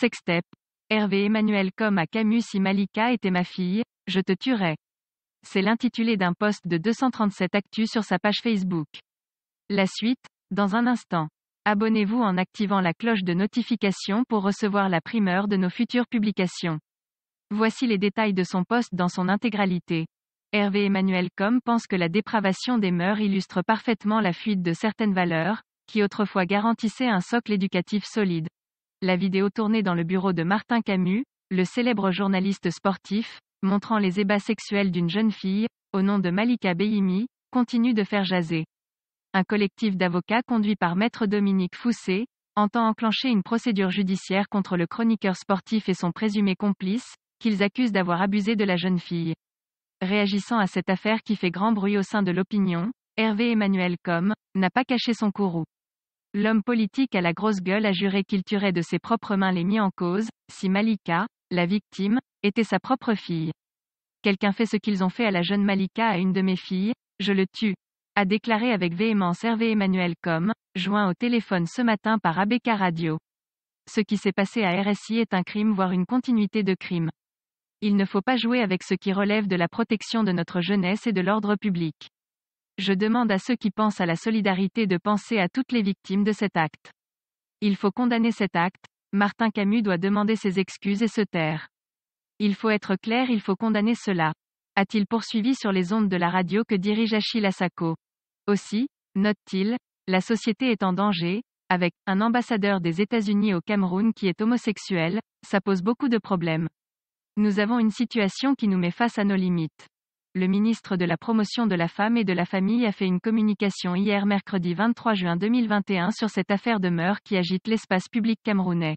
Sextep. Hervé Emmanuel comme à Camus si Malika était ma fille, je te tuerais. C'est l'intitulé d'un post de 237 Actu sur sa page Facebook. La suite, dans un instant. Abonnez-vous en activant la cloche de notification pour recevoir la primeur de nos futures publications. Voici les détails de son poste dans son intégralité. Hervé Emmanuel Com pense que la dépravation des mœurs illustre parfaitement la fuite de certaines valeurs, qui autrefois garantissaient un socle éducatif solide la vidéo tournée dans le bureau de Martin Camus, le célèbre journaliste sportif, montrant les ébats sexuels d'une jeune fille, au nom de Malika Behimi, continue de faire jaser. Un collectif d'avocats conduit par maître Dominique Foussé, entend enclencher une procédure judiciaire contre le chroniqueur sportif et son présumé complice, qu'ils accusent d'avoir abusé de la jeune fille. Réagissant à cette affaire qui fait grand bruit au sein de l'opinion, Hervé Emmanuel Com n'a pas caché son courroux. L'homme politique à la grosse gueule a juré qu'il tuerait de ses propres mains les mis en cause, si Malika, la victime, était sa propre fille. Quelqu'un fait ce qu'ils ont fait à la jeune Malika à une de mes filles, je le tue. A déclaré avec véhémence Hervé Emmanuel Com, joint au téléphone ce matin par ABK Radio. Ce qui s'est passé à RSI est un crime voire une continuité de crime. Il ne faut pas jouer avec ce qui relève de la protection de notre jeunesse et de l'ordre public. Je demande à ceux qui pensent à la solidarité de penser à toutes les victimes de cet acte. Il faut condamner cet acte, Martin Camus doit demander ses excuses et se taire. Il faut être clair, il faut condamner cela. A-t-il poursuivi sur les ondes de la radio que dirige Achille Asako Aussi, note-t-il, la société est en danger, avec un ambassadeur des États-Unis au Cameroun qui est homosexuel, ça pose beaucoup de problèmes. Nous avons une situation qui nous met face à nos limites le ministre de la Promotion de la Femme et de la Famille a fait une communication hier mercredi 23 juin 2021 sur cette affaire de mœurs qui agite l'espace public camerounais.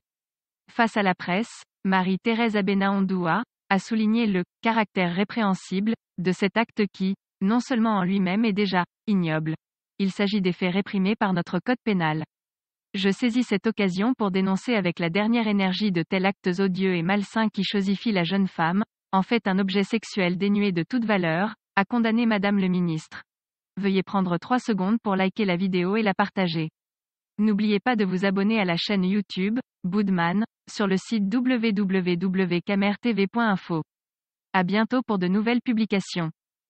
Face à la presse, Marie-Thérèse Abena Ondoua a souligné le caractère répréhensible de cet acte qui, non seulement en lui-même est déjà ignoble, il s'agit des faits réprimés par notre code pénal. Je saisis cette occasion pour dénoncer avec la dernière énergie de tels actes odieux et malsains qui chosifient la jeune femme, en fait un objet sexuel dénué de toute valeur, a condamné Madame le ministre. Veuillez prendre 3 secondes pour liker la vidéo et la partager. N'oubliez pas de vous abonner à la chaîne YouTube, Boodman, sur le site www.camertv.info. A bientôt pour de nouvelles publications.